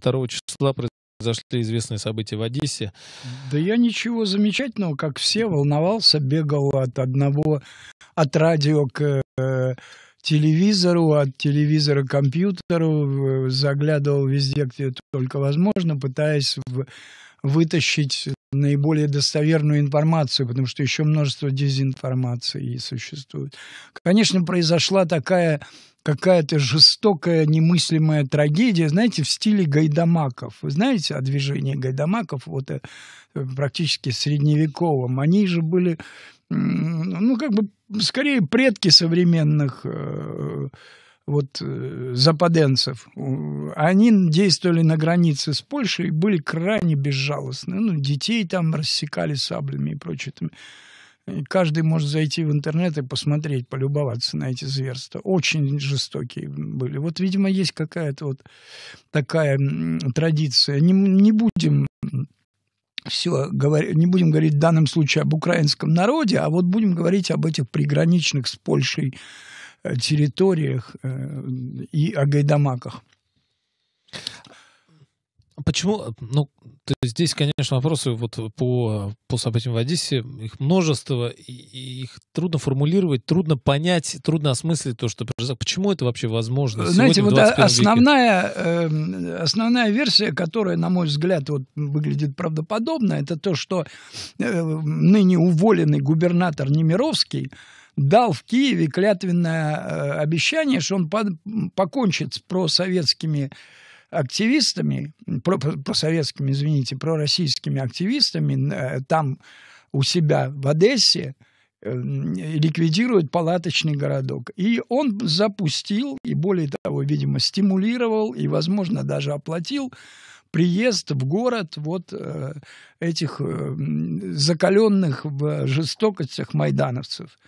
2 числа произошли известные события в Одессе. Да я ничего замечательного, как все, волновался, бегал от одного, от радио к э, телевизору, от телевизора к компьютеру, заглядывал везде, где только возможно, пытаясь в, вытащить наиболее достоверную информацию, потому что еще множество дезинформации существует. Конечно, произошла такая какая-то жестокая, немыслимая трагедия, знаете, в стиле гайдамаков. Вы знаете о движении гайдамаков, вот э, практически средневековом? Они же были, ну, как бы, скорее, предки современных э, вот э, западенцев. Они действовали на границе с Польшей и были крайне безжалостны. Ну, детей там рассекали саблями и прочее. И каждый может зайти в интернет и посмотреть, полюбоваться на эти зверства. Очень жестокие были. Вот, видимо, есть какая-то вот такая традиция. Не, не будем все говорить, не будем говорить в данном случае об украинском народе, а вот будем говорить об этих приграничных с Польшей э, территориях э, и о гайдамаках. Почему? Э, ну, здесь, конечно, вопросы вот по, по событиям в Одессе, их множество, и, и их трудно формулировать, трудно понять, трудно осмыслить то, что произошло. Почему это вообще возможно? Знаете, вот основная, э, основная версия, которая, на мой взгляд, вот, выглядит правдоподобно, это то, что э, ныне уволенный губернатор Немировский дал в Киеве клятвенное э, обещание, что он под покончит с просоветскими активистами, про, про советскими, извините, пророссийскими активистами э, там у себя в Одессе э, ликвидирует палаточный городок. И он запустил, и более того, видимо, стимулировал, и, возможно, даже оплатил приезд в город вот э, этих закаленных в жестокостях майдановцев.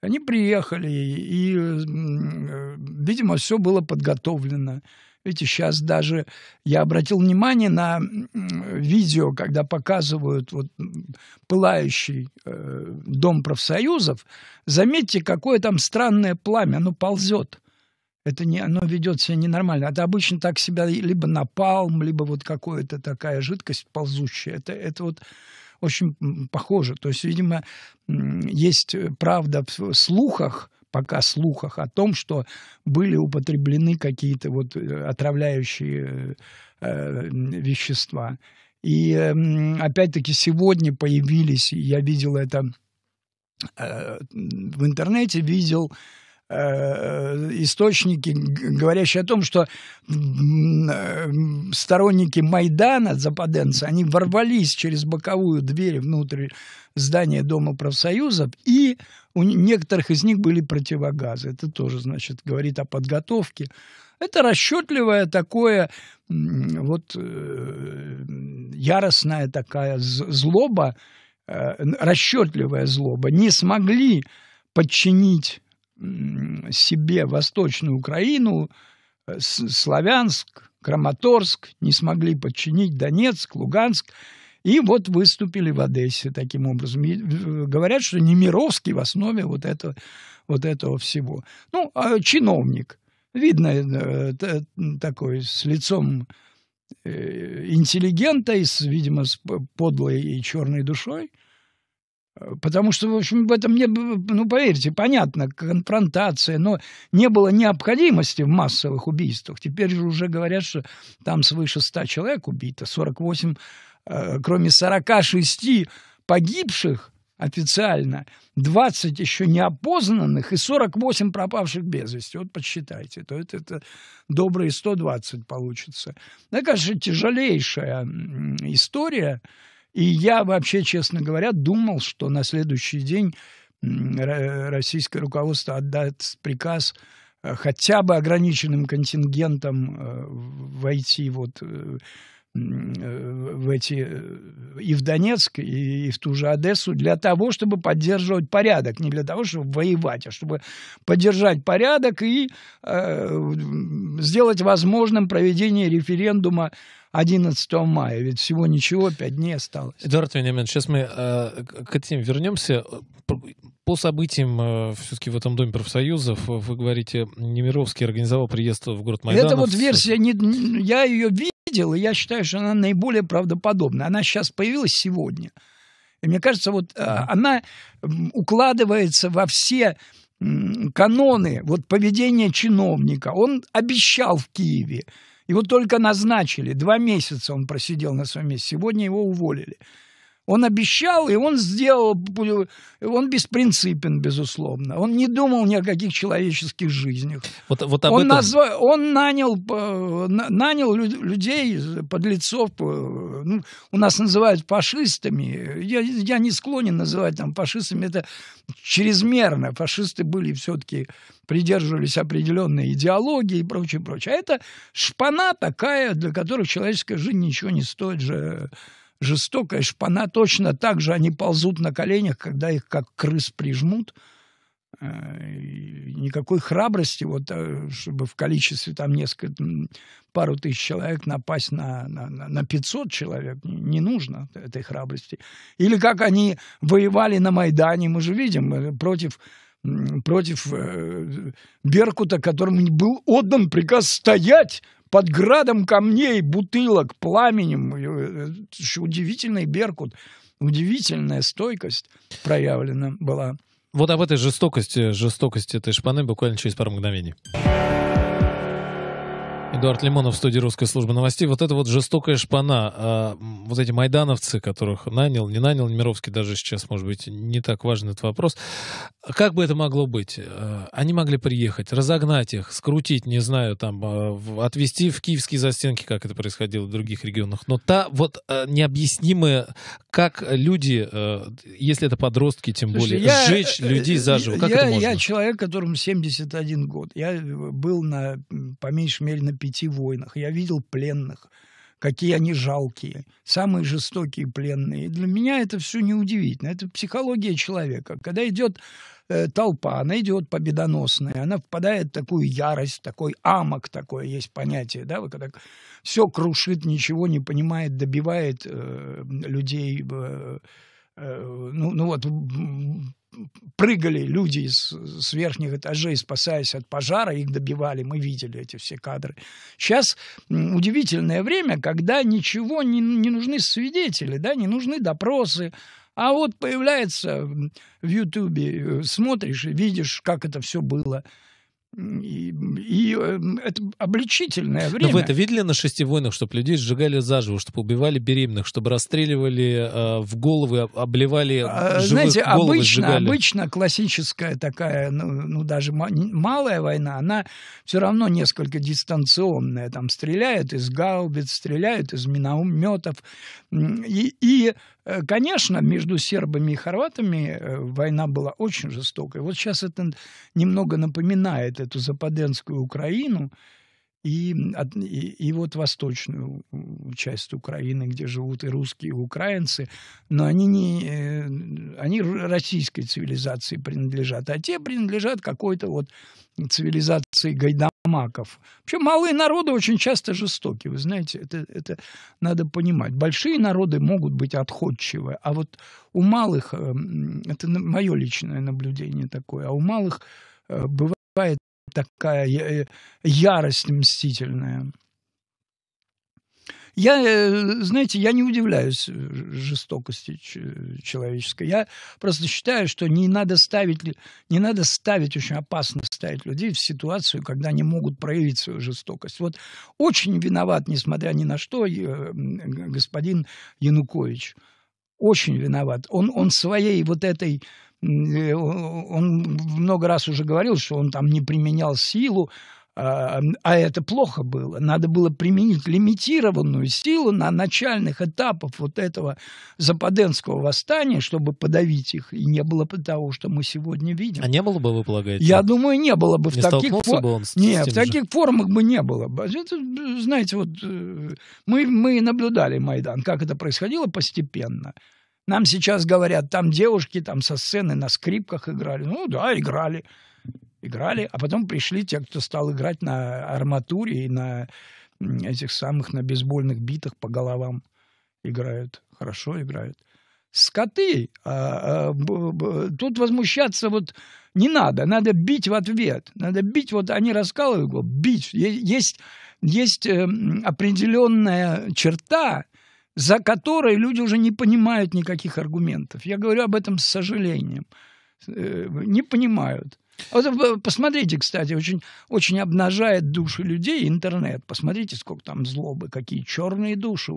Они приехали, и, видимо, все было подготовлено. Видите, сейчас даже я обратил внимание на видео, когда показывают вот пылающий э, дом профсоюзов. Заметьте, какое там странное пламя, оно ползет. Это не, оно ведет себя ненормально. Это обычно так себя либо напалм, либо вот какая-то такая жидкость ползущая. Это, это вот очень похоже. То есть, видимо, есть э, правда в слухах, пока слухах о том, что были употреблены какие-то вот э, отравляющие э, вещества. И э, опять-таки сегодня появились, я видел это э, в интернете, видел Э, источники, говорящие о том, что э, сторонники Майдана, западенцы, они ворвались через боковую дверь внутрь здания Дома профсоюзов, и у некоторых из них были противогазы. Это тоже, значит, говорит о подготовке. Это расчетливое такое, вот э, яростная такая злоба, расчетливая злоба. Не смогли подчинить себе Восточную Украину, э, Славянск, Краматорск, не смогли подчинить Донецк, Луганск, и вот выступили в Одессе таким образом. И э, говорят, что Немировский в основе вот, этого вот этого всего. Ну, а чиновник, видно, э, такой с лицом интеллигента и, с, видимо, с подлой и черной душой – Э, потому что, в общем, в этом не ну, поверьте, понятно, конфронтация, но не было необходимости в массовых убийствах. Теперь же уже говорят, что там свыше 100 человек убито, 48, э, кроме 46 погибших официально, 20 еще неопознанных и 48 пропавших без вести. Вот подсчитайте, то это, это добрые 120 получится. Это, конечно, тяжелейшая история, и я вообще, честно говоря, думал, что на следующий день российское руководство отдаст приказ э, хотя бы ограниченным контингентом э, войти вот э, Э, в эти, э, и в Донецк, и, и в ту же Одессу для того, чтобы поддерживать порядок, не для того, чтобы воевать, а чтобы поддержать порядок и э, сделать возможным проведение референдума 11 мая. Ведь всего ничего, пять дней осталось. Эдуард Вениаминович, сейчас мы э, к этим вернемся. Э, по событиям все-таки в этом Доме профсоюзов, вы говорите, Немировский организовал приезд в город Майданов. Это вот версия, не, я ее видел. Видела, и я считаю, что она наиболее правдоподобная. Она сейчас появилась сегодня. И мне кажется, вот а, она укладывается во все каноны вот поведения чиновника. Он обещал в Киеве. Его только назначили. Два месяца он просидел на своем месте. Сегодня его уволили. Он обещал, и он сделал. Он беспринципен, безусловно. Он не думал ни о каких человеческих жизнях. Вот, вот об он, этом... назва... он нанял, э, нанял людей, подлецов, э, ну, у нас называют фашистами. Я, я не склонен называть там фашистами. Это чрезмерно. Фашисты были все-таки придерживались определенной идеологии и прочее, прочее. А это шпана такая, для которой человеческая жизнь ничего не стоит же жестокая шпана, точно так же они ползут на коленях, когда их как крыс прижмут. Э, никакой храбрости, вот, э, чтобы в количестве там несколько, пару тысяч человек напасть на, на, на 500 человек, не нужно этой храбрости. Или как они воевали на Майдане, мы же видим, э, против против Беркута, которому был отдан приказ стоять под градом камней, бутылок, пламенем. Э, э, удивительный Беркут, удивительная стойкость проявлена была. Вот об этой жестокости, жестокости этой шпаны буквально через пару мгновений. Эдуард Лимонов, в студии русской службы новостей. Вот это вот жестокая шпана, а, вот эти майдановцы, которых нанял, не нанял Немировский, даже сейчас, может быть, не так важен этот вопрос. Как бы это могло быть? А, они могли приехать, разогнать их, скрутить, не знаю, там, а, отвезти в киевские застенки, как это происходило в других регионах. Но та вот необъяснимая, как люди, если это подростки, тем Слушай, более, я, э, людей заживо, как я, это можно? Я человек, которому 71 год. Я э, был на, по меньшей мере, на пяти войнах, я видел пленных, какие они жалкие, самые жестокие пленные. И для меня это все неудивительно. Это психология человека. Когда идет э, толпа, она идет победоносная, она впадает в такую ярость, такой амок, такое есть понятие, да, когда все крушит, ничего не понимает, добивает э, людей. Э, э ну, ну вот прыгали люди из, с верхних этажей, спасаясь от пожара, их добивали, мы видели эти все кадры. Сейчас удивительное время, когда ничего не, не нужны свидетели, да, не нужны допросы, а вот появляется в Ютубе, э, смотришь и видишь, как это все было – и, и э, это обличительное время. Но вы это видели на шести войнах, чтобы людей сжигали заживо, чтобы убивали беременных, чтобы расстреливали э, в головы, обливали а, живых Знаете, головы, обычно, сжигали. обычно классическая такая, ну, ну даже малая война, она все равно несколько дистанционная. Там стреляют из гаубиц, стреляют из минометов. И, и Э, конечно, между сербами и хорватами э, война была очень жестокой. Вот сейчас это немного напоминает эту западенскую Украину и, и, и вот восточную часть Украины, где живут и русские, и украинцы. Но они, не, э, они российской цивилизации принадлежат, а те принадлежат какой-то вот цивилизации Гайдамара. Маков. Вообще малые народы очень часто жестоки, вы знаете, это, это надо понимать. Большие народы могут быть отходчивы, а вот у малых, э, это мое личное наблюдение такое, а у малых э, бывает такая э, ярость мстительная. Я, э, знаете, я не удивляюсь э, жестокости человеческой. Я просто считаю, что не надо ставить, не надо ставить, очень опасно ставить людей в ситуацию, когда они могут проявить свою жестокость. Вот очень виноват, несмотря ни на что, господин Янукович. Очень виноват. Он, он своей вот этой э, он много раз уже говорил, что он там не применял силу, а, а это плохо было. Надо было применить лимитированную силу на начальных этапах вот этого западенского восстания, чтобы подавить их. И не было бы того, что мы сегодня видим. А не было бы, вы полагаете? Я думаю, не было бы. Не в таких фор... бы он с Нет, с в таких же. формах бы не было бы. Это, знаете, вот э, мы, мы наблюдали Майдан, как это происходило постепенно. Нам сейчас говорят, там девушки там со сцены на скрипках играли. Ну да, играли играли, а потом пришли те, кто стал играть на арматуре и на этих самых, на бейсбольных битах по головам играют, хорошо играют. Скоты, а, а, тут возмущаться вот не надо, надо бить в ответ, надо бить, вот они раскалывают его, бить. Есть, есть эм, определенная черта, за которой люди уже не понимают никаких аргументов. Я говорю об этом с сожалением. Э, не понимают. Вот э, посмотрите, кстати, очень, очень обнажает души людей интернет. Посмотрите, сколько там злобы, какие черные души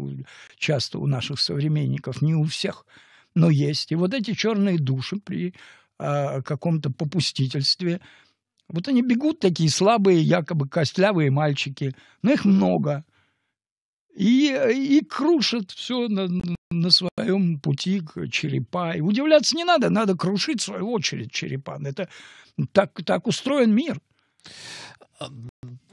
часто у наших современников, не у всех, но есть. И вот эти черные души при э, каком-то попустительстве, вот они бегут такие слабые, якобы костлявые мальчики, но их много – и, э, и крушат все на, на своем пути к черепа. И удивляться не надо, надо крушить в свою очередь черепан. Это так, так устроен мир. А,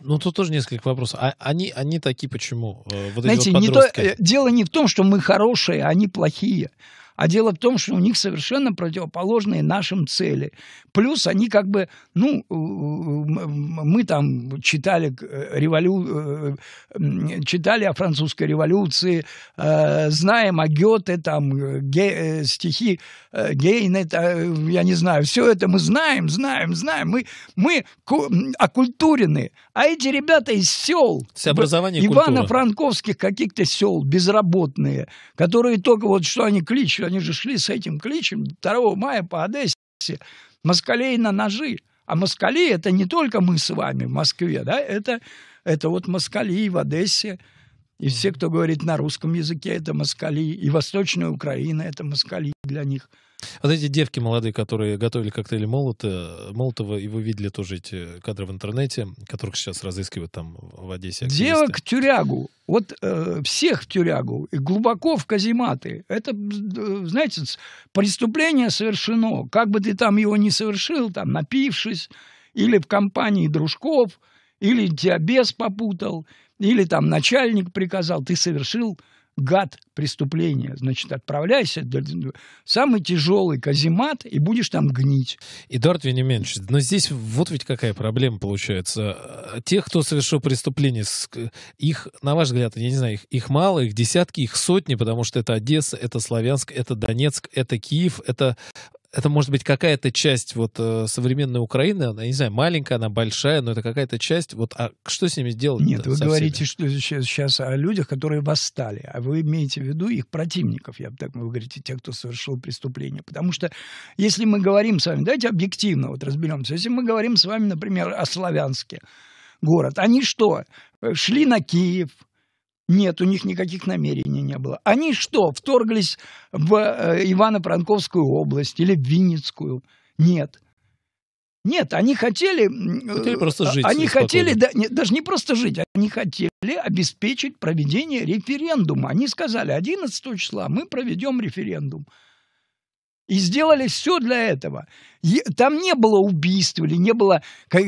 ну, тут тоже несколько вопросов. А они, они такие почему? Э, вот Знаете, вот подростки. не то, э, дело не в том, что мы хорошие, а они плохие. А дело в том, что у них совершенно противоположные нашим цели. Плюс они как бы, ну, э, мы там читали, э, револю... Э, читали о французской революции, знаем о Гёте, там, ге... стихи Гейна, я не знаю, все это мы знаем, знаем, знаем. Мы, мы оккультурены. А эти ребята из сел, Ивана франковских каких-то сел, безработные, которые только вот что они кличут, они же шли с этим кличем 2 мая по Одессе, москалей на ножи. А москали – это не только мы с вами в Москве, да, это, это вот москали в Одессе – и все, кто говорит на русском языке, это москали. И Восточная Украина — это москали для них. Вот эти девки молодые, которые готовили коктейли Молота, э, Молотова, и вы видели тоже эти кадры в интернете, которых сейчас разыскивают там в Одессе. Активисты. Девок в тюрягу. Вот э, всех в тюрягу. И глубоко в казематы. Это, знаете, преступление совершено. Как бы ты там его не совершил, там, напившись, или в компании дружков, или тебя бес попутал — или там начальник приказал, ты совершил гад преступления. Значит, отправляйся в самый тяжелый каземат и будешь там гнить. И Дортви не меньше. Но здесь вот ведь какая проблема получается. А, Тех, кто совершил преступление, их, на ваш взгляд, я не знаю, их, их мало, их десятки, их сотни, потому что это Одесса, это Славянск, это Донецк, это Киев, это это может быть какая-то часть вот э, современной Украины, она, не знаю, маленькая, она большая, но это какая-то часть, вот, а что с ними сделать? Нет, вы говорите что сейчас сейчас о людях, которые восстали, а вы имеете в виду их противников, я бы так могу говорить, тех, кто совершил преступление, потому что если мы говорим с вами, давайте объективно вот разберемся, если мы говорим с вами, например, о Славянске, город, они что, э, шли на Киев, нет, у них никаких намерений не было. Они что, вторглись в э, Ивано-Франковскую область или в Винницкую? Нет. Нет, они хотели... Хотели просто э, жить. Они хотели, да, не, даже не просто жить, они хотели обеспечить проведение референдума. Они сказали, 11 числа мы проведем референдум. И сделали все для этого. Там не было убийств или не было... Э,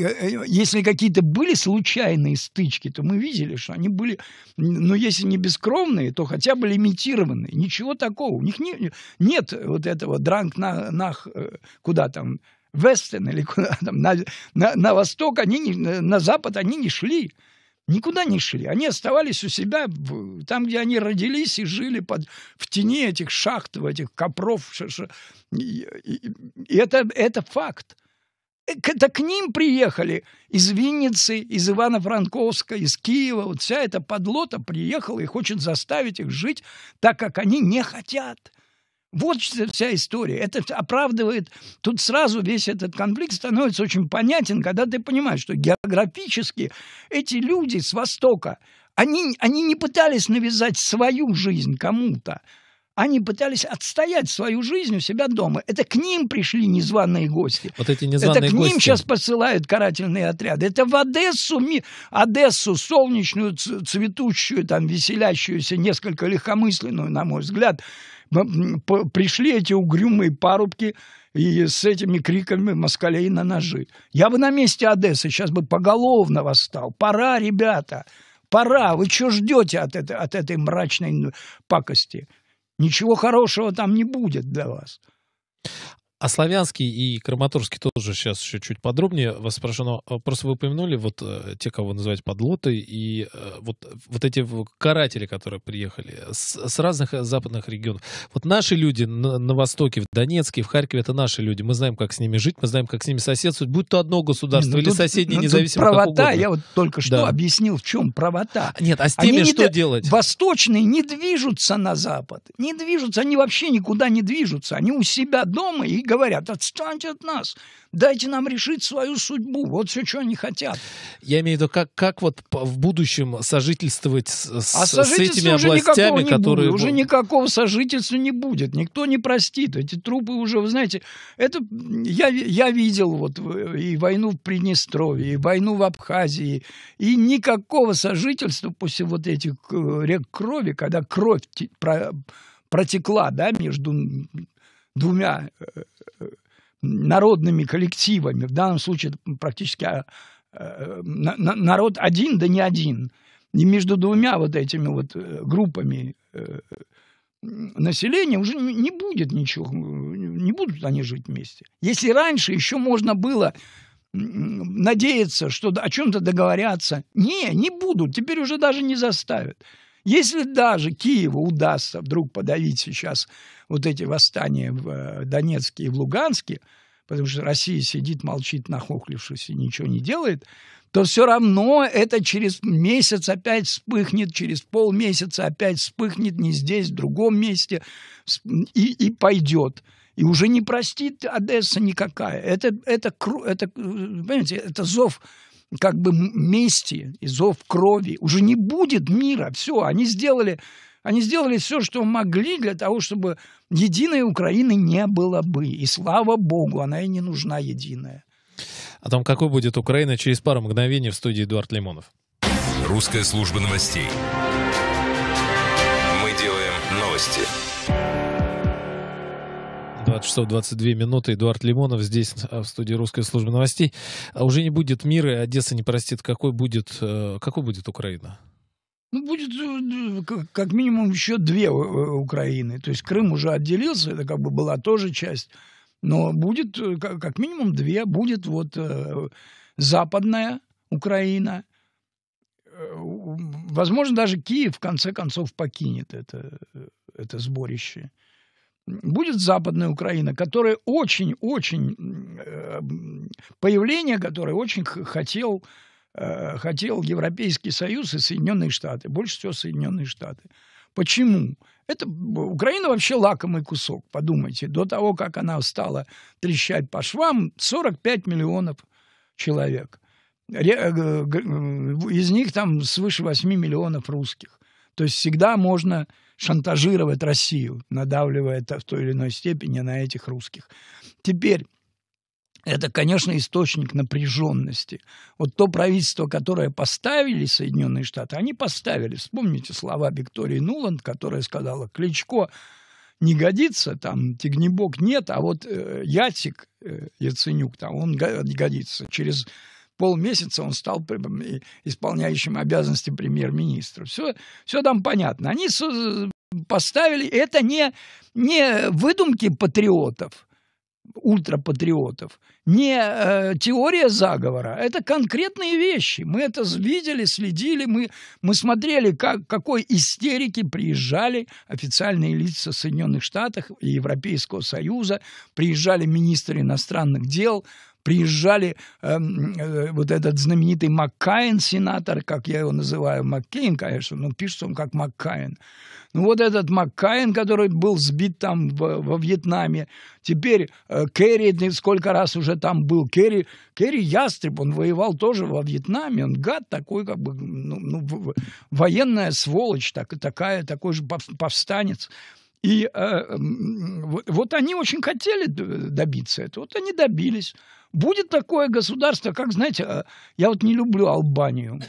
если какие-то были случайные стычки, то мы видели, что они были, Но если не бескровные, то хотя бы лимитированные. Ничего такого. У них не, нет вот этого дранг на, нах, э, куда там, вестен или куда там, на, на, на восток они, не, на запад они не шли никуда не шли. Они оставались у себя, там, где они родились и жили под, в тени этих шахт, этих копров. И, и, и это, это факт. Э, это к ним приехали из Винницы, из Ивано-Франковска, из Киева. Вот вся эта подлота приехала и хочет заставить их жить так, как они не хотят. Вот вся история. Это оправдывает... Тут сразу весь этот конфликт становится очень понятен, когда ты понимаешь, что географически эти люди с Востока, они, они не пытались навязать свою жизнь кому-то. Они пытались отстоять свою жизнь у себя дома. Это к ним пришли незваные гости. Вот эти незваные Это к гости. ним сейчас посылают карательные отряды. Это в Одессу, Одессу солнечную, цветущую, там, веселящуюся, несколько легкомысленную, на мой взгляд, пришли эти угрюмые парубки и с этими криками москалей на ножи. Я бы на месте Одессы сейчас бы поголовно восстал. Пора, ребята, пора. Вы что ждете от этой, от этой мрачной пакости? Ничего хорошего там не будет для вас. А славянский и краматорский тоже сейчас еще чуть подробнее вас спрошу, но э, просто вы упомянули вот э, те, кого называть подлоты, и э, вот, вот эти каратели, которые приехали с, с разных западных регионов. Вот наши люди на, на Востоке, в Донецке, в Харькове, это наши люди. Мы знаем, как с ними жить, мы знаем, как с ними соседствовать, будь то одно государство ну, или тут, соседнее, ну, независимо правота, как я вот только что да. объяснил, в чем правота. А, нет, а с теми они что не, делать? Восточные не движутся на Запад, не движутся, они вообще никуда не движутся, они у себя дома и говорят, отстаньте от нас, дайте нам решить свою судьбу, вот все, что они хотят. Я имею в виду, как, как вот в будущем сожительствовать с, а с этими областями, не которые... Будет, уже никакого сожительства не будет, никто не простит, эти трупы уже, вы знаете, это я, я видел вот и войну в Приднестровье, и войну в Абхазии, и никакого сожительства после вот этих э, рек крови, когда кровь протекла да, между двумя э, э, народными коллективами, в данном случае практически а, э, народ один, да не один, и между двумя вот этими вот группами населения уже не будет ничего, не будут они жить вместе. Если раньше еще можно было надеяться, что о чем-то договорятся, не, не будут, теперь уже даже не заставят. Если даже Киеву удастся вдруг подавить сейчас вот эти восстания в э, Донецке и в Луганске, потому что Россия сидит, молчит, нахохлившись и ничего не делает, то все равно это через месяц опять вспыхнет, через полмесяца опять вспыхнет, не здесь, в другом месте, и, и пойдет. И уже не простит Одесса никакая. Это, это, это, э, понимаете, это зов как бы мести и зов крови. Уже не будет мира. Все, они сделали, они сделали все, что могли для того, чтобы единой Украины не было бы. И слава богу, она и не нужна единая. О том, какой будет Украина, через пару мгновений в студии Эдуард Лимонов. Русская служба новостей. 20 часов 22 минуты. Эдуард Лимонов здесь, э, в студии русской службы новостей. А уже не будет мира, и Одесса не простит. Какой будет, э, какой будет Украина? Ну, будет э, ну, как минимум еще две Украины. То есть Крым уже отделился, это как бы была тоже часть. Но будет как минимум две. Будет вот западная Украина. Возможно, даже Киев в конце концов покинет это, это сборище будет Западная Украина, которая очень-очень, э, появление которой очень хотел, э, хотел Европейский Союз и Соединенные Штаты, больше всего Соединенные Штаты. Почему? Это Украина вообще лакомый кусок, подумайте. До того, как она стала трещать по швам, 45 миллионов человек. Э, из них там свыше 8 миллионов русских. То есть всегда можно шантажировать Россию, надавливая в той или иной степени на этих русских. Теперь это, конечно, источник напряженности. Вот то правительство, которое поставили Соединенные Штаты, они поставили. Вспомните слова Виктории Нуланд, которая сказала, Кличко не годится, там Тигнебок нет, а вот э, Яцик, э, Яценюк, там он годится. Через полмесяца он стал исполняющим обязанности премьер-министра. Все, все там понятно. Они поставили... Это не, не выдумки патриотов, ультрапатриотов, не э, теория заговора, это конкретные вещи. Мы это видели, следили, мы, мы смотрели, как, какой истерики приезжали официальные лица Соединенных Штатов и Европейского Союза, приезжали министры иностранных дел, приезжали э, э, вот этот знаменитый Маккаин, сенатор, как я его называю, Маккейн, конечно, но пишется он как Маккаин. Ну вот этот Маккаин, который был сбит там в, во Вьетнаме, теперь э, Керри, сколько раз уже там был, Керри, Керри Ястреб, он воевал тоже во Вьетнаме, он гад такой, как бы, ну, ну военная сволочь, так, такая, такой же повстанец. И э, вот они очень хотели добиться этого, вот они добились. Будет такое государство, как, знаете, а, я вот не люблю Албанию.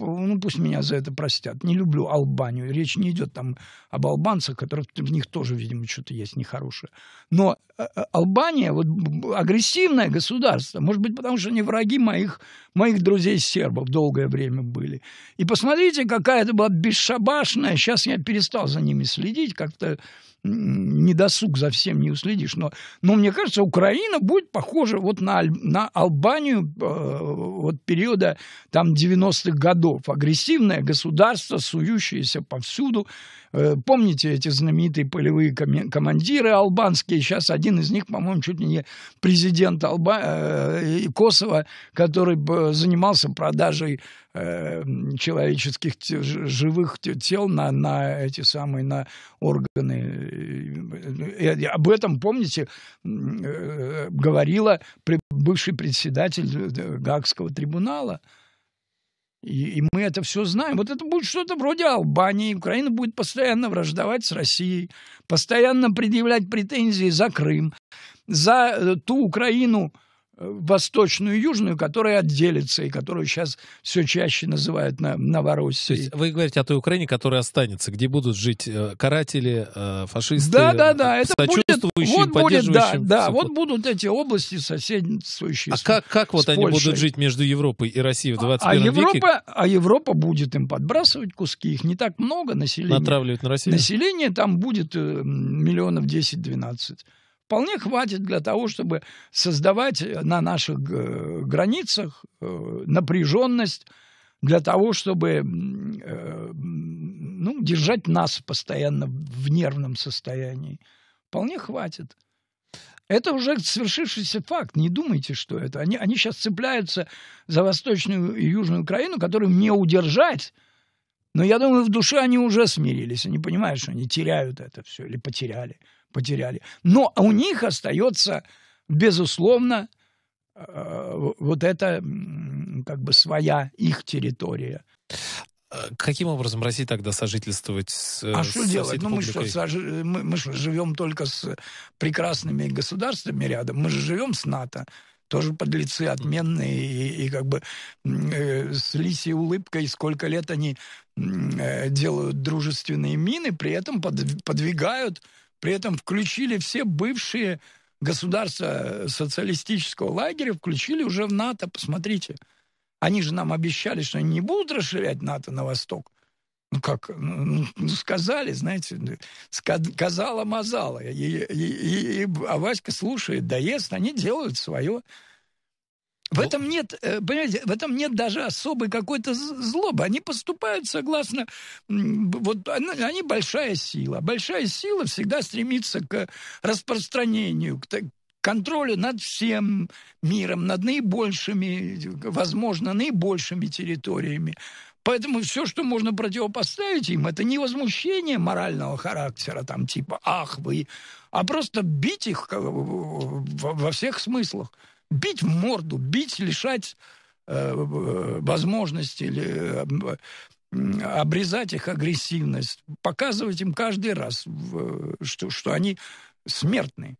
Ну, пусть меня за это простят. Не люблю Албанию. Речь не идет там об албанцах, которых в них тоже, видимо, что-то есть нехорошее. Но а, а, Албания, вот агрессивное государство, может быть, потому что они враги моих, моих друзей-сербов долгое время были. И посмотрите, какая это была бесшабашная. Сейчас я перестал за ними следить, как-то недосуг за всем не уследишь, но, но мне кажется, Украина будет похожа вот на, на Албанию э, вот периода там 90-х годов. Агрессивное государство, сующееся повсюду, Э, помните эти знаменитые полевые командиры албанские? Сейчас один из них, по-моему, чуть ли не президент Алба... Э, Косово, который занимался продажей э, человеческих живых тел на, на эти самые на органы. И об этом, помните, говорила бывший председатель Гагского трибунала. И, и мы это все знаем. Вот это будет что-то вроде Албании. Украина будет постоянно враждовать с Россией, постоянно предъявлять претензии за Крым, за э, ту Украину, восточную и южную, которая отделится и которую сейчас все чаще называют на Новороссией. То есть вы говорите о той Украине, которая останется, где будут жить э, каратели, э, фашисты, да, да, да, это сочувствующие, будет, вот поддерживающие. Будет, да, да, вот будут эти области соседствующие. А с, как, как вот они Польшей. будут жить между Европой и Россией в 21 а, а Европа, веке? А Европа будет им подбрасывать куски, их не так много, населения. Натравливают на Россию? Население там будет э, миллионов 10-12 вполне хватит для того, чтобы создавать э, на наших э, границах э, напряженность для того, чтобы ну, держать нас постоянно в нервном состоянии. Вполне хватит. Это уже свершившийся факт. Не думайте, что это. Они, они сейчас цепляются за Восточную и Южную Украину, которую не удержать. Но я думаю, в душе они уже смирились. Они понимают, что они теряют это все или потеряли потеряли. Но у них остается, безусловно, э, вот это как бы своя их территория. Каким образом Россия тогда сожительствовать с э, А с что делать? Ну, мы что, сож... мы, мы что, живем только с прекрасными государствами рядом? Мы же живем с НАТО. Тоже подлецы отменные и, и как бы э, с лисей улыбкой, сколько лет они э, делают дружественные мины, при этом под, подвигают при этом включили все бывшие государства э, социалистического лагеря, включили уже в НАТО. Посмотрите, они же нам обещали, что они не будут расширять НАТО на восток. Ну как, ну, ну, ну сказали, знаете, сказала-мазала. И, и, и, и, а Васька слушает, да они делают свое. В ну? этом нет, э, понимаете, в этом нет даже особой какой-то злобы. Они поступают согласно, вот они большая сила. Большая сила всегда стремится к распространению, к, контролю над всем миром, над наибольшими, возможно, наибольшими территориями. Поэтому все, что можно противопоставить им, это не возмущение морального характера, там типа «ах вы», а просто бить их э, во всех смыслах бить в морду, бить, лишать э, э возможности э, обрезать их агрессивность, показывать им каждый раз, э, что, что они смертные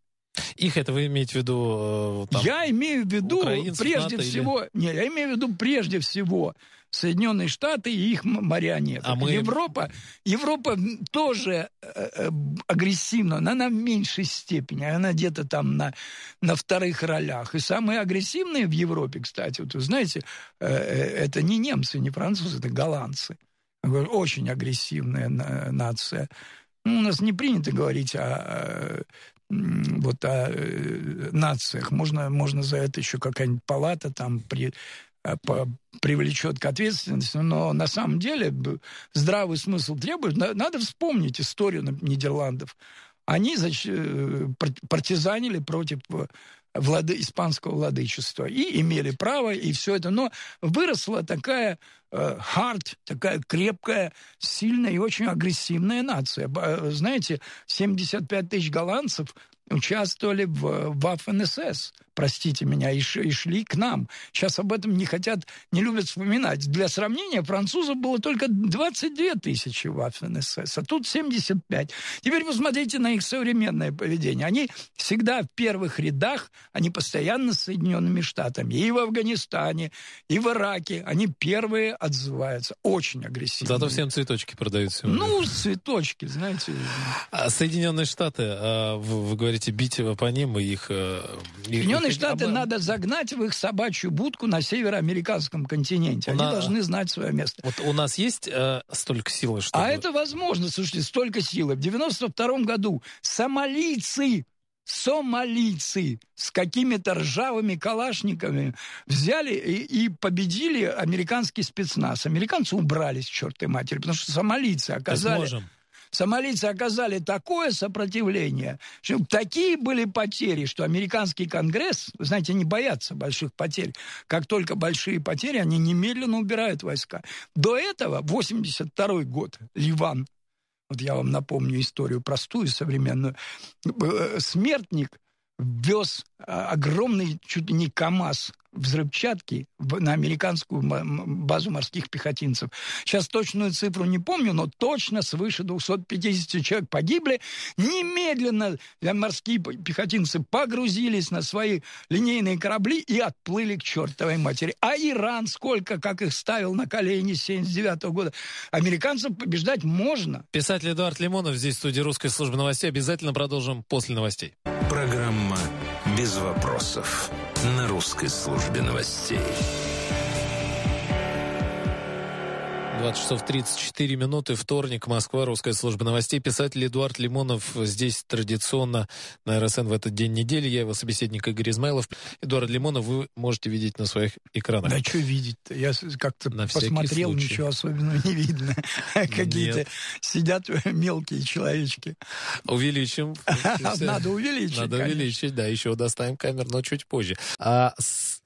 их это вы имеете в виду? Э, там, я имею в виду прежде НАТО всего, или... не, я имею в виду прежде всего Соединенные Штаты и их марионеток. А мы... Европа, Европа тоже э, э, агрессивна, но она в меньшей степени, она где-то там на, на вторых ролях. И самые агрессивные в Европе, кстати, вот вы знаете, это не немцы, не французы, это голландцы. Очень агрессивная нация. Ну, у нас не принято говорить о вот о а, э, нациях. Можно, можно за это еще какая-нибудь палата там при, а, по, привлечет к ответственности, но на самом деле здравый смысл требует. Надо вспомнить историю Нидерландов. Они э, партизанили против э, влады, испанского владычества и имели право, и все это. Но выросла такая hard, э, такая крепкая, сильная и очень агрессивная нация. Э, знаете, 75 тысяч голландцев участвовали в, э, в АФНСС, простите меня, и, и шли к нам. Сейчас об этом не хотят, не любят вспоминать. Для сравнения, французов было только 22 тысячи в СС, а тут 75. Теперь посмотрите на их современное поведение. Они всегда в первых рядах, они постоянно с Соединенными Штатами. И в Афганистане, и в Ираке. Они первые отзываются. Очень агрессивно. Зато всем цветочки продаются. Ну, цветочки, знаете. А Соединенные Штаты, а, вы говорите, бить по ним и их... Э, Соединенные Соединенные Штаты об... надо загнать в их собачью будку на североамериканском континенте. У Они на... должны знать свое место. Вот у нас есть э, столько силы, что... А это возможно, слушайте, столько силы. В 92 году сомалийцы сомалийцы с какими-то ржавыми калашниками взяли и, и победили американский спецназ. Американцы убрались, черты матери, потому что сомалийцы оказались. Сомалийцы оказали такое сопротивление, что такие были потери, что американский конгресс, вы знаете, не боятся больших потерь. Как только большие потери, они немедленно убирают войска. До этого, 82 год, Ливан, вот я вам напомню историю простую, современную, э, смертник вез а, огромный чуть ли не КАМАЗ взрывчатки на американскую базу морских пехотинцев. Сейчас точную цифру не помню, но точно свыше 250 человек погибли. Немедленно э, морские пехотинцы погрузились на свои линейные корабли и отплыли к чертовой матери. А Иран сколько, как их ставил на колени 79 года. Американцев побеждать можно. Писатель Эдуард Лимонов здесь в студии русской службы новостей. Обязательно продолжим после новостей. Программа без вопросов на русской службе новостей. 20 часов 34 минуты, вторник, Москва, русская служба новостей. Писатель Эдуард Лимонов здесь традиционно на РСН в этот день недели. Я его собеседник Игорь Измайлов. Эдуард Лимонов вы можете видеть на своих экранах. Да что видеть-то? Я как-то посмотрел, случай. ничего особенного не видно. Какие-то сидят мелкие человечки. Увеличим. Надо увеличить. Надо увеличить, да, еще доставим камер, но чуть позже. А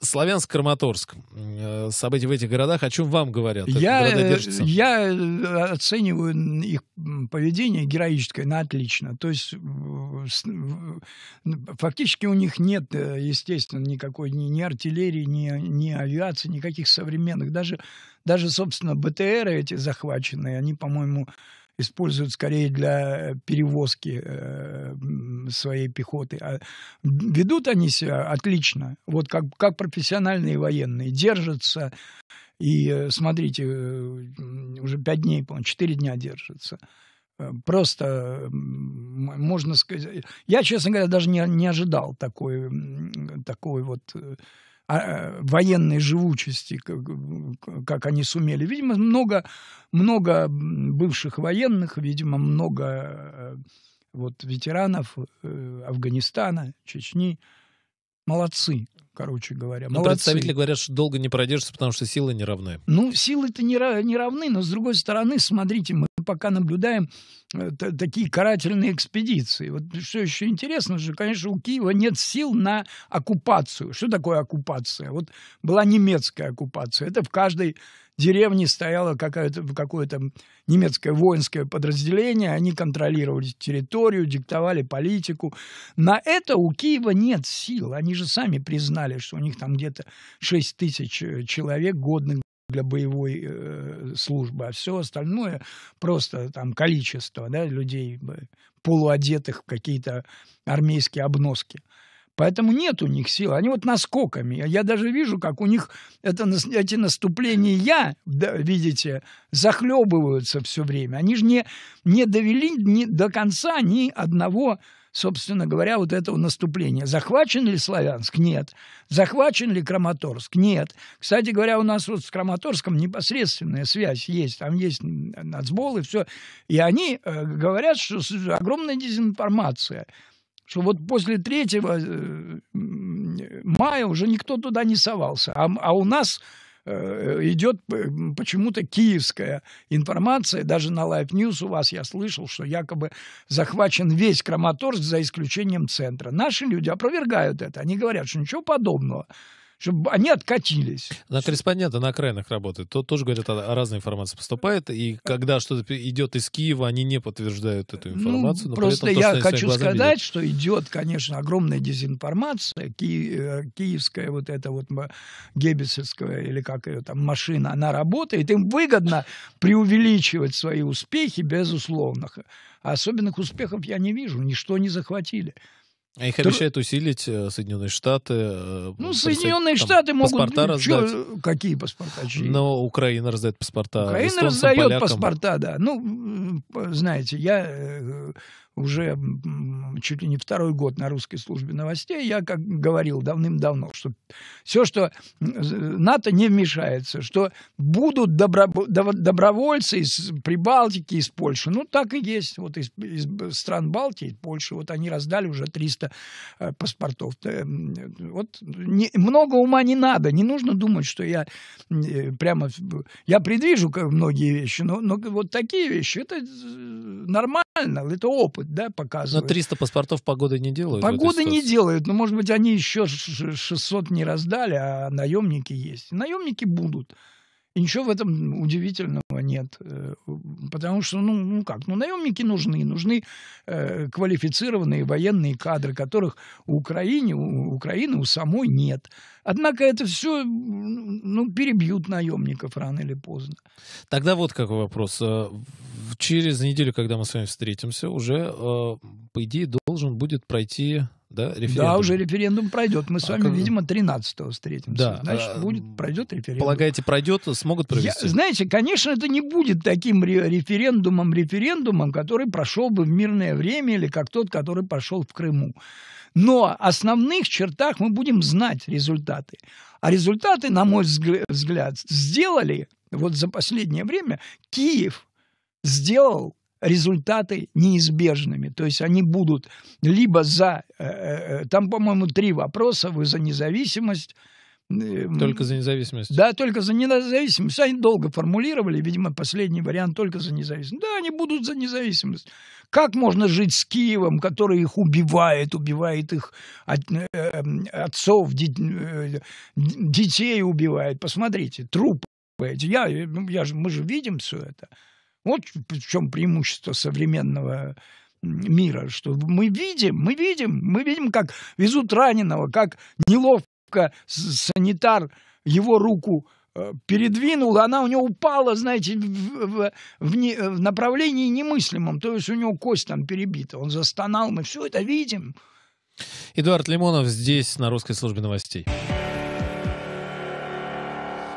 Славянск-Краматорск. Э, события в этих городах, о чем вам говорят? Я кажется. Я э, оцениваю их поведение героическое на отлично. То есть фактически у них нет, э, естественно, никакой ни, ни артиллерии, ни, ни авиации, никаких современных. Даже, даже, собственно, БТР эти захваченные, они, по-моему, используют скорее для э, перевозки своей пехоты. А ведут они себя отлично, вот как, как профессиональные военные, держатся, и э, смотрите, э, уже пять дней, по-моему, 4 дня держится. Э, просто можно сказать... Я, честно говоря, даже не, не ожидал такой, такой вот а, военной живучести, как, как они сумели. Видимо, много, много бывших военных, видимо, много вот, ветеранов Афганистана, Чечни. Молодцы короче говоря. Но ну, молодцы. представители говорят, что долго не продержится, потому что силы не равны. Ну, силы-то не, не равны, но с другой стороны, смотрите, мы пока наблюдаем э, такие карательные экспедиции. Вот что еще интересно, что, конечно, у Киева нет сил на оккупацию. Что такое оккупация? Вот была немецкая оккупация. Это в каждой деревне стояло какое-то, какое-то немецкое воинское подразделение, они контролировали территорию, диктовали политику. На это у Киева нет сил. Они же сами признали знали, что у них там где-то 6 тысяч э, человек годных для боевой э, службы, а все остальное просто там количество да, людей, э, полуодетых в какие-то армейские обноски. Поэтому нет у них сил. Они вот наскоками. Я даже вижу, как у них это, эти наступления, я, да, видите, захлебываются все время. Они же не, не довели ни, до конца ни одного собственно говоря, вот этого наступления. Захвачен ли Славянск? Нет. Захвачен ли Краматорск? Нет. Кстати говоря, у нас вот с Краматорском непосредственная связь есть. Там есть нацбол и все. И они э, говорят, что огромная дезинформация что вот после 3 э, мая уже никто туда не совался. А, а у нас Э, идет э, почему-то киевская информация, даже на Live News у вас я слышал, что якобы захвачен весь Краматорск за исключением центра. Наши люди опровергают это, они говорят, что ничего подобного чтобы они откатились. На корреспондента на окраинах работают. Тот тоже говорят, а разная информация поступает. И когда что-то идет из Киева, они не подтверждают эту ну, информацию. Ну, просто я то, хочу сказать, видят. что идет, конечно, огромная дезинформация. Ки- э, киевская вот эта вот геббельсовская или как ее там машина, она работает. Им выгодно преувеличивать свои успехи, безусловно. А особенных успехов я не вижу. Ничто не захватили. А их обещают усилить э, Соединенные Штаты. Э, ну, Соединенные там, Штаты могут... Паспорта раздать. Чё, э, какие паспорта? А чьи? Но ну, Украина раздает паспорта. Украина раздает паспорта, да. Ну, знаете, я уже чуть ли не второй год на русской службе новостей, я как говорил давным-давно, что все, что НАТО не вмешается, что будут добро, добровольцы из Прибалтики, из Польши, ну так и есть, вот из, из стран Балтии, из Польши, вот они раздали уже 300 э, паспортов. Вот не, много ума не надо, не нужно думать, что я э, прямо, я предвижу многие вещи, но, но вот такие вещи, это э, нормально, это опыт опыт, да, показывают. Но 300 паспортов погоды не делают. Погоды не делают, но, может быть, они еще 600 не раздали, а наемники есть. Наемники будут. И ничего в этом удивительного нет. Э, потому что, ну, ну как, ну наемники нужны. Нужны э, квалифицированные военные кадры, которых у Украины, у Украины у самой нет. Однако это все ну, перебьют наемников рано или поздно. Тогда вот какой вопрос. Э, через неделю, когда мы с вами встретимся, уже, э, по идее, должен будет пройти да, референдум. Да, уже референдум пройдет. Мы с а вами, а, видимо, 13-го встретимся. Да, Значит, а, будет, пройдет референдум. Полагаете, пройдет, смогут провести? Я, знаете, конечно, это не будет таким референдумом, референдумом, который прошел бы в мирное время или как тот, который прошел в Крыму. Но основных чертах мы будем знать результаты. А результаты, на мой взгляд, сделали вот за последнее время Киев сделал результаты неизбежными. То есть они будут либо за... Э, э, э, там, по-моему, три вопроса. Вы за независимость. Эм, только за независимость. Да, только за независимость. Они долго формулировали, видимо, последний вариант только за независимость. Да, они будут за независимость. Как можно жить с Киевом, который их убивает, убивает их от, э, эм, отцов, дет, э, детей убивает? Посмотрите, трупы. Я, ну, я же, мы же видим все это. Вот в чем преимущество современного мира, что мы видим, мы видим, мы видим, как везут раненого, как неловко санитар его руку э, передвинул, она у него упала, знаете, в, в, в, направлении немыслимом, то есть у него кость там перебита, он застонал, мы все это видим. Эдуард Лимонов здесь на русской службе новостей.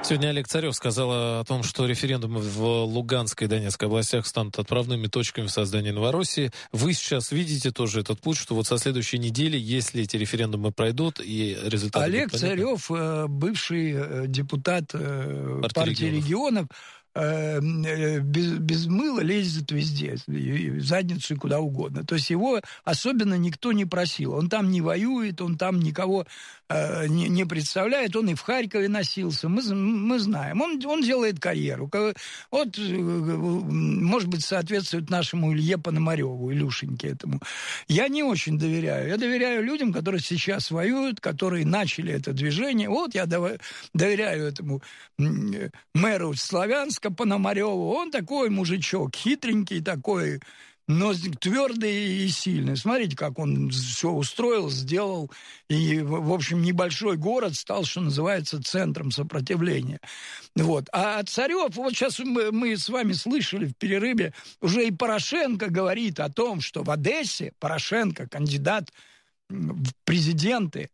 Сегодня Олег Царев сказал о том, что референдумы в Луганской и Донецкой областях станут отправными точками в создании Новороссии. Вы сейчас видите тоже этот путь, что вот со следующей недели, если эти референдумы пройдут и результаты... Олег Царев, э, бывший э, депутат э, партии, партии регионов Эм, э, без, без мыла лезет везде, в задницу и куда угодно. То есть его особенно никто не просил. Он там не воюет, он там никого э, не, не представляет, он и в Харькове носился, мы, мы знаем. Он, он делает карьеру. Вот, э, э, может быть, соответствует нашему Илье Пономареву, Илюшеньке этому. Я не очень доверяю. Я доверяю людям, которые сейчас воюют, которые начали это движение. Вот я доверяю этому мэру Славянска, Васька Пономарёва, он такой мужичок, хитренький такой, но твердый и сильный. Смотрите, как он все устроил, сделал. И, в общем, небольшой город стал, что называется, центром сопротивления. Вот. А Царев, вот сейчас мы, мы с вами слышали в перерыве, уже и Порошенко говорит о том, что в Одессе Порошенко, кандидат в президенты,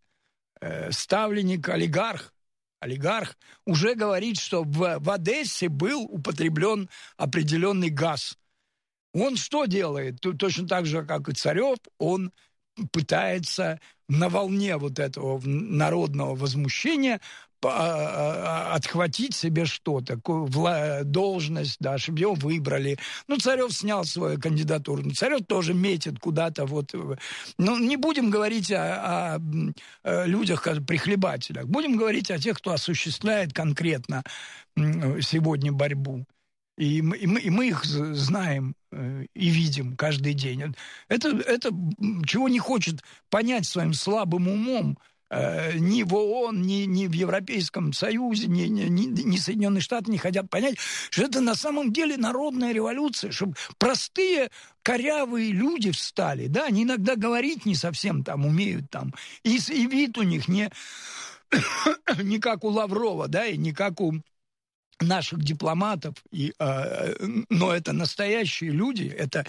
э, ставленник, олигарх, олигарх, уже говорит, что в, в Одессе был употреблен определенный газ. Он что делает? Точно так же, как и Царев, он пытается на волне вот этого народного возмущения а, а, а, отхватить себе что-то, должность, да, чтобы его выбрали. Ну, Царев снял свою кандидатуру, но ну, Царев тоже метит куда-то вот. Ну, не будем говорить о, о э, людях, прихлебателях, будем говорить о тех, кто осуществляет конкретно сегодня борьбу. И мы, и мы, и мы их знаем э, и видим каждый день. Это, это чего не хочет понять своим слабым умом э, ни в ООН, ни, ни в Европейском Союзе, ни, ни, ни Соединенные Штаты не хотят понять, что это на самом деле народная революция, чтобы простые корявые люди встали, да, они иногда говорить не совсем там умеют там, и, и вид у них не, не как у Лаврова, да, и не как у наших дипломатов, и, э, но это настоящие люди, это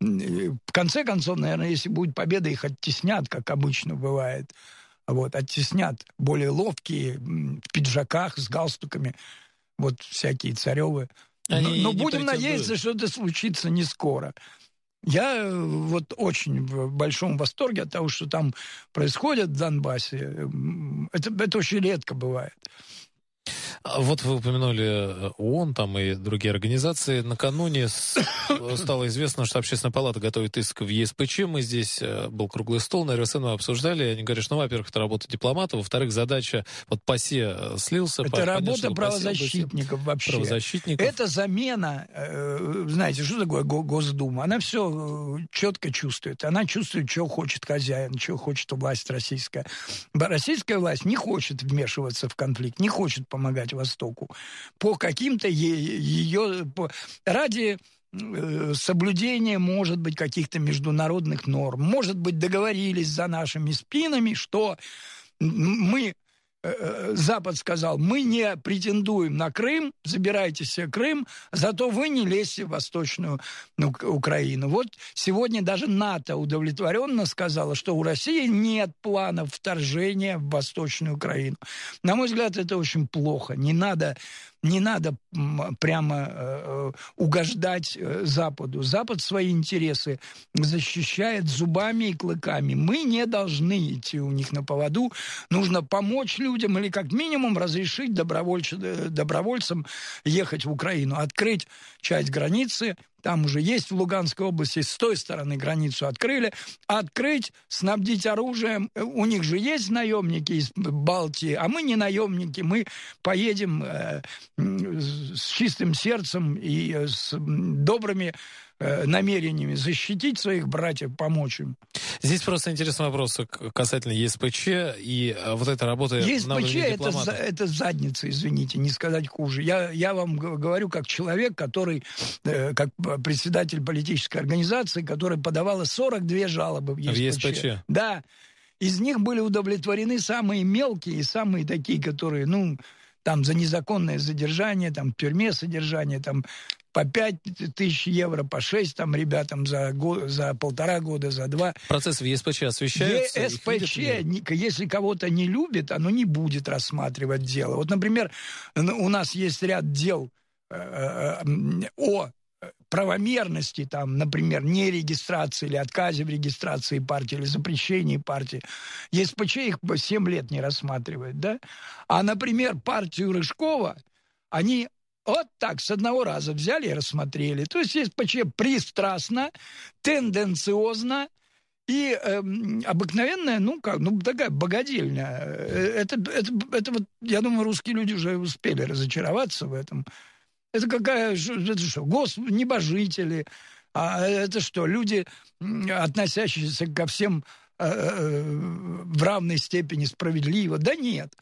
в конце концов, наверное, если будет победа, их оттеснят, как обычно бывает, вот, оттеснят более ловкие в пиджаках с галстуками, вот всякие царевы. Они но но будем надеяться, что это случится не скоро. Я э, вот очень в большом восторге от того, что там происходит в Донбассе. Это, это очень редко бывает. А вот вы упомянули э, ООН там и другие организации. Накануне стало известно, что Общественная палата готовит иск в ЕСПЧ. Мы здесь э, был круглый стол, на РСН мы обсуждали. Они говорят, что, ну, во-первых, это работа дипломата, во-вторых, задача, вот ПАСЕ слился. Это по, работа правозащитников ПАСЕ, вообще. Правозащитников. Это замена, э, знаете, что такое Госдума? Она все четко чувствует. Она чувствует, что хочет хозяин, что хочет власть российская. Российская власть не хочет вмешиваться в конфликт, не хочет помогать Востоку по каким-то ее... По, ради э, соблюдение, может быть, каких-то международных норм. Может быть, договорились за нашими спинами, что мы Э, Запад сказал, мы не претендуем на Крым, забирайте себе Крым, зато вы не лезьте в Восточную Украину. Вот сегодня даже НАТО удовлетворенно сказала, что у России нет планов вторжения в Восточную Украину. На мой взгляд, это очень плохо. Не надо не надо прямо э, угождать э, Западу. Запад свои интересы защищает зубами и клыками. Мы не должны идти у них на поводу. Нужно помочь людям или как минимум разрешить э, добровольцам ехать в Украину, открыть часть границы, там уже есть в Луганской области, с той стороны границу открыли, открыть, снабдить оружием. Э, у них же есть наемники из Балтии, а мы не наемники, мы поедем э, с чистым сердцем и э, с добрыми Э, намерениями защитить своих братьев, помочь им. Здесь просто интересный вопрос касательно ЕСПЧ и э, вот эта работа... ЕСПЧ это, это задница, извините, не сказать хуже. Я, я вам говорю как человек, который, э, как председатель политической организации, которая подавала 42 жалобы в ЕСПЧ. В ЕСПЧ. Да. Из них были удовлетворены самые мелкие и самые такие, которые, ну, там за незаконное задержание, там в тюрьме содержание, там по 5 тысяч евро, по 6 там ребятам за, год, за полтора года, за два. Процесс в ЕСПЧ освещается? ЕСПЧ, видят, если кого-то не любит, оно не будет рассматривать дело. Вот, например, у нас есть ряд дел э, э, о правомерности, там, например, нерегистрации или отказе в регистрации партии или запрещении партии. ЕСПЧ их 7 лет не рассматривает, да? А, например, партию Рыжкова они вот так, с одного раза взяли и рассмотрели. То есть есть почти пристрастно, тенденциозно, и э, обыкновенная, ну как, ну такая богадельня. Э, это, это, это вот, я думаю, русские люди уже успели разочароваться в этом. Это какая, это что, гос, небожители, а э, это что, люди, относящиеся ко всем э, э, в равной степени справедливо? Да нет,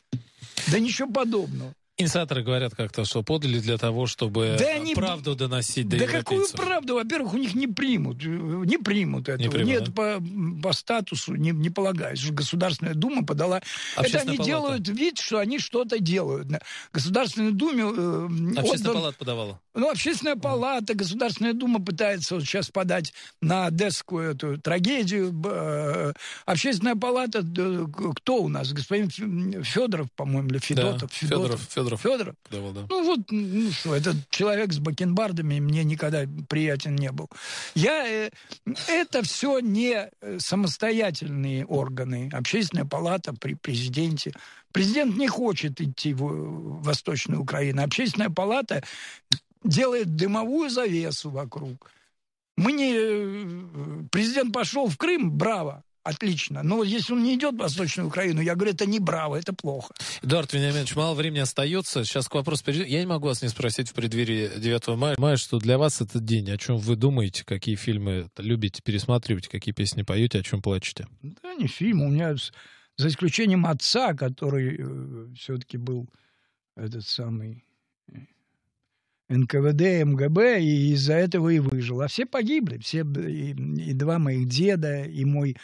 да ничего подобного. Инициаторы говорят как-то, что подали для того, чтобы да э, они, правду доносить до Да какую правду? Во-первых, у них не примут. Э, не примут этого. Не примут, Нет, да? по, по статусу не, не полагаюсь. Государственная Дума подала. Это они палата. делают вид, что они что-то делают. Государственная Дума. Э, Общественная отдан... палата подавала. Ну, общественная палата, Государственная Дума пытается вот сейчас подать на одесскую эту трагедию. Э, общественная палата, кто у нас? Господин Федоров, по-моему, или Федотов? Да, Федотов. Федоров. Федоров. Федоров. Да, да. Ну, вот, ну что, этот человек с бакенбардами мне никогда приятен не был. Я... Э, это все не э, самостоятельные органы. Общественная палата при президенте. Президент не хочет идти в Восточную Украину. Общественная палата делает дымовую завесу вокруг. Мы не... Э, президент пошел в Крым, браво, отлично. Но если он не идет в Восточную Украину, я говорю, это не браво, это плохо. Эдуард Вениаминович, мало времени остается. Сейчас к вопросу перейду. Я не могу вас не спросить в преддверии 9 мая, мая, что для вас этот день, о чем вы думаете, какие фильмы любите пересматривать, какие песни поете, о чем плачете? Да не фильмы, у меня за исключением отца, который э, все-таки был этот самый НКВД, МГБ, и из-за этого и выжил. А все погибли, все, и, и два моих деда, и мой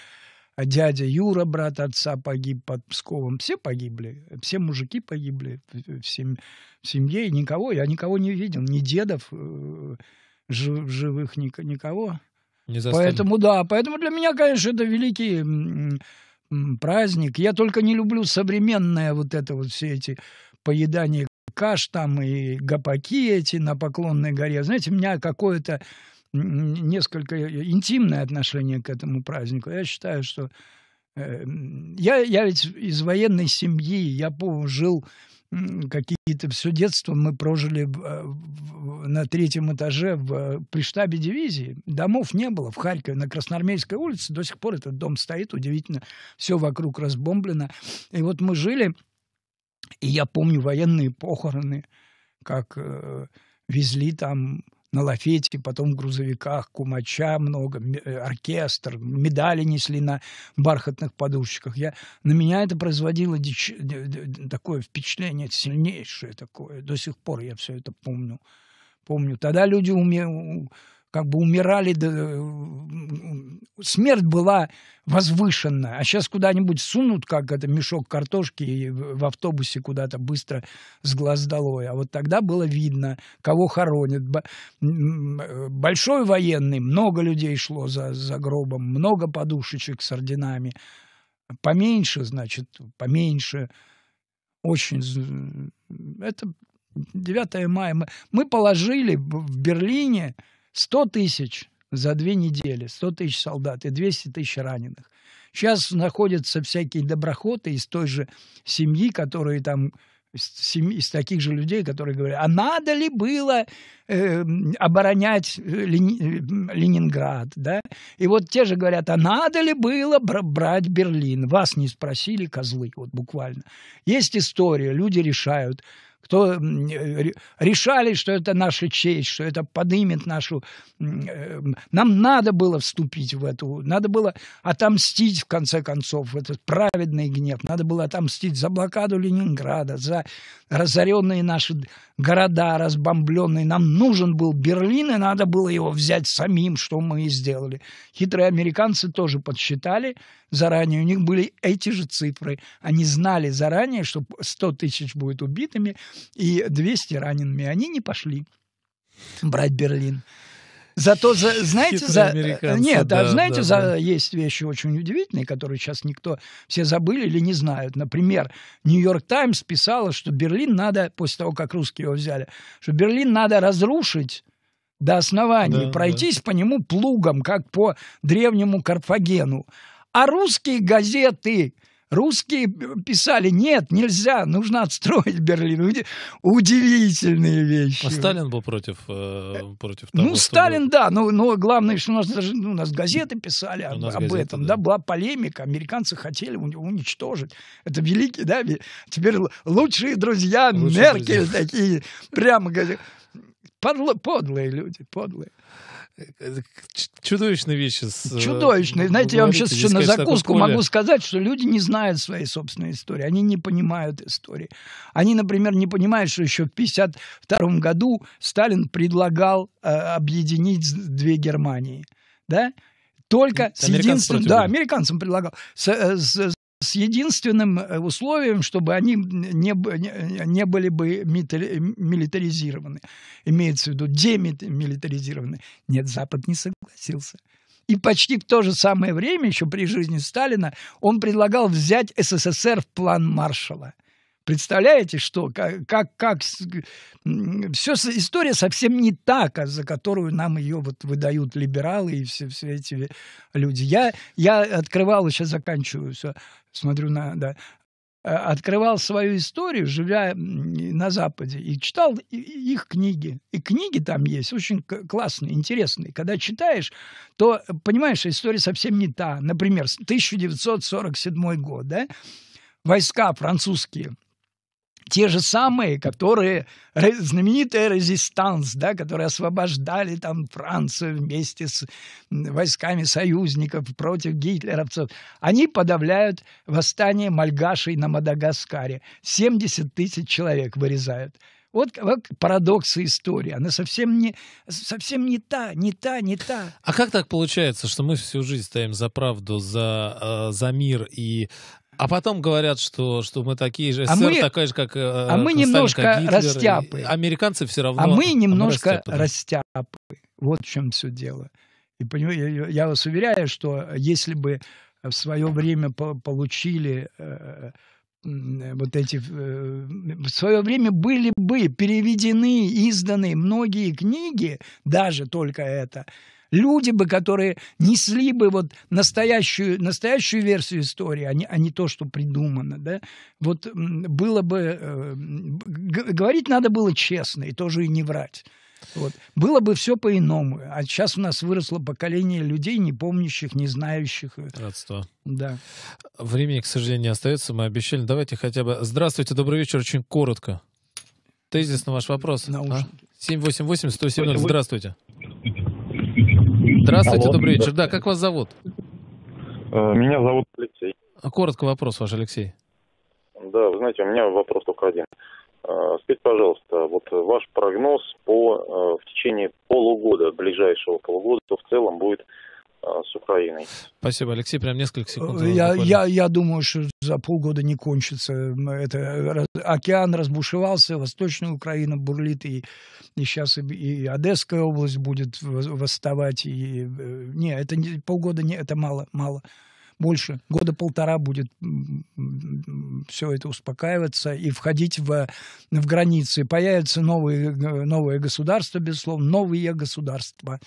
дядя Юра, брат отца, погиб под Псковом. Все погибли, все мужики погибли в, сем... в семье, и никого, я никого не видел, ни дедов э, живых, ни, никого. Не поэтому, да, поэтому для меня, конечно, это великий праздник. Я только не люблю современное вот это вот все эти поедание Каш там и гопаки эти на Поклонной горе. Знаете, у меня какое-то несколько э, интимное отношение к этому празднику. Я считаю, что... Э, я, я ведь из военной семьи, я жил какие-то все детство мы прожили э, на третьем этаже в, при штабе дивизии. Домов не было в Харькове, на Красноармейской улице. До сих пор этот дом стоит, удивительно. Все вокруг разбомблено. И вот мы жили и я помню военные похороны, как э, везли там на лафете, потом в грузовиках, кумача много, э, оркестр, медали несли на бархатных подушечках. Я, на меня это производило дич, такое впечатление сильнейшее такое. До сих пор я все это помню. помню. Тогда люди умели как бы умирали, смерть была возвышенная. А сейчас куда-нибудь сунут, как это, мешок картошки и в автобусе куда-то быстро с глаз долой. А вот тогда было видно, кого хоронят. Большой военный, много людей шло за, за гробом, много подушечек с орденами. Поменьше, значит, поменьше. Очень... Это 9 мая. Мы положили в Берлине 100 тысяч за две недели, 100 тысяч солдат и 200 тысяч раненых. Сейчас находятся всякие доброхоты из той же семьи, которые там из, семьи, из таких же людей, которые говорят, а надо ли было э, оборонять э, Лени, э, Ленинград, да? И вот те же говорят, а надо ли было брать Берлин? Вас не спросили, козлы, вот буквально. Есть история, люди решают, кто э, решали, что это наша честь, что это поднимет нашу... Эм, нам надо было вступить в эту... Надо было отомстить, в конце концов, в этот праведный гнев. Надо было отомстить за блокаду Ленинграда, за разоренные наши города, разбомбленные. Нам нужен был Берлин, и надо было его взять самим, что мы и сделали. Хитрые американцы тоже подсчитали заранее. У них были эти же цифры. Они знали заранее, что 100 тысяч будет убитыми – и 200 ранеными. Они не пошли брать Берлин. Зато, за, знаете, за... Нет, а да, знаете, да, за... Да. есть вещи очень удивительные, которые сейчас никто все забыли или не знают. Например, Нью-Йорк Таймс писала, что Берлин надо, после того, как русские его взяли, что Берлин надо разрушить до основания, да, пройтись да. по нему плугом, как по древнему Карфагену. А русские газеты Русские писали, нет, нельзя, нужно отстроить Берлин. Удивительные вещи. А Сталин был против, э, против ну, того, Ну, Сталин, был... да, но, но главное, что у нас даже ну, у нас газеты писали у об, об газеты, этом. Да. да, была полемика, американцы хотели уничтожить. Это великий, да, теперь лучшие друзья Лучшие Меркель друзья. такие, прямо подлые, подлые люди, подлые. Чудовищные вещи. С, э, Чудовищные. Знаете, я вам сейчас еще на закуску могу сказать, что люди не знают своей собственной истории. Они не понимают истории. Они, например, не понимают, что еще в 1952 году Сталин предлагал э, объединить две Германии. Да? Только с единственным... Да, американцам предлагал. С, э, с, с единственным э, условием, чтобы они не, не были бы милитаризированы. Имеется в виду демилитаризированы. Нет, Запад не согласился. И почти в то же самое время, еще при жизни Сталина, он предлагал взять СССР в план Маршала. Представляете, что как, как, как все история совсем не та, за которую нам ее вот выдают либералы и все, все эти люди. Я, я открывал, сейчас заканчиваю все смотрю на, да, э, открывал свою историю, живя на Западе, и читал их книги. И книги там есть очень классные, интересные. Когда читаешь, то понимаешь, история совсем не та. Например, 1947 год, да? войска французские те же самые, которые знаменитая резистанс, да, которые освобождали там Францию вместе с войсками союзников против гитлеровцев, они подавляют восстание мальгашей на Мадагаскаре. 70 тысяч человек вырезают. Вот, вот парадоксы истории. Она совсем не, совсем не та, не та, не та. А как так получается, что мы всю жизнь стоим за правду, за, э, за мир и а потом говорят, что, что мы такие же, а СССР мы, такая же, как э, А мы немножко как Гитлер, растяпы. Американцы все а равно... А мы немножко а мы растяпы. растяпы. Вот в чем все дело. И я вас уверяю, что если бы в свое время получили э, вот эти... Э, в свое время были бы переведены, изданы многие книги, даже только это, люди бы, которые несли бы вот настоящую, настоящую версию истории, а не, а не то, что придумано, да, вот было бы, э, говорить надо было честно и тоже и не врать. Вот. Было бы все по-иному. А сейчас у нас выросло поколение людей, не помнящих, не знающих. Родство. Да. Времени, к сожалению, не остается. Мы обещали. Давайте хотя бы... Здравствуйте, добрый вечер. Очень коротко. Тезис на ваш вопрос. Наушники. 788-170. А? Здравствуйте. Здравствуйте, Алло. добрый вечер. Да, как вас зовут? Э, меня зовут Алексей. А, коротко вопрос ваш, Алексей. Да, вы знаете, у меня вопрос только один. Э, скажите, пожалуйста, вот ваш прогноз по э, в течение полугода, ближайшего полугода, что в целом будет Э, с Украиной. Спасибо, Алексей. Прям несколько секунд. Э, я, я, я думаю, что за полгода не кончится. Это, океан разбушевался, Восточная Украина бурлит, и, и сейчас и, и Одесская область будет восставать. И, э, не, это не, полгода не, это мало, мало. Больше, года полтора будет все это успокаиваться и входить в, в границы. Появятся новые, новые государства, безусловно, новые государства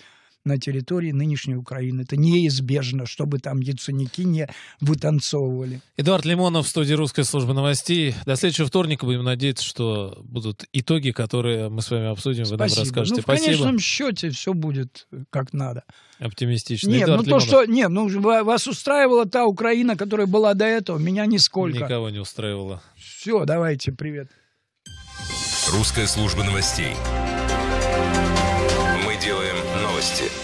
на территории нынешней Украины. Это неизбежно, чтобы там яценики не вытанцовывали. Эдуард Лимонов, студия русской службы новостей. До следующего вторника будем надеяться, что будут итоги, которые мы с вами обсудим, Спасибо. вы нам ну, расскажете. Ну, в Спасибо. конечном счете все будет э, как надо. Оптимистично. Нет, Эдуард ну Лимонов. то, что... Нет, ну вас устраивала та Украина, которая была до этого, меня нисколько. Никого не устраивала. Все, давайте, привет. Русская служба новостей. Мы делаем новости.